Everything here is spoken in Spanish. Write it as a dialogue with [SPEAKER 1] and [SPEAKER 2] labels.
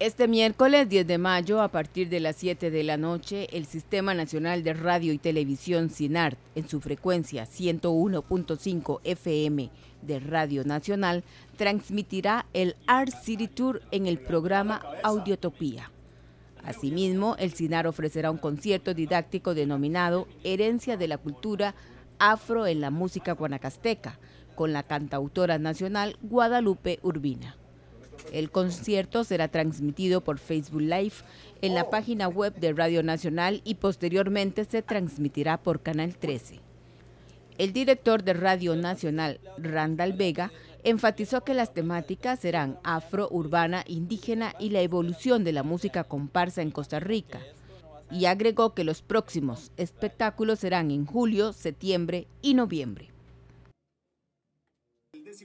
[SPEAKER 1] Este miércoles 10 de mayo, a partir de las 7 de la noche, el Sistema Nacional de Radio y Televisión SINART, en su frecuencia 101.5 FM de Radio Nacional, transmitirá el Art City Tour en el programa Audiotopía. Asimismo, el SINAR ofrecerá un concierto didáctico denominado Herencia de la Cultura Afro en la Música Guanacasteca, con la cantautora nacional Guadalupe Urbina. El concierto será transmitido por Facebook Live en la oh. página web de Radio Nacional y posteriormente se transmitirá por Canal 13. El director de Radio Nacional, Randall Vega, enfatizó que las temáticas serán afro, urbana, indígena y la evolución de la música comparsa en Costa Rica. Y agregó que los próximos espectáculos serán en julio, septiembre y noviembre.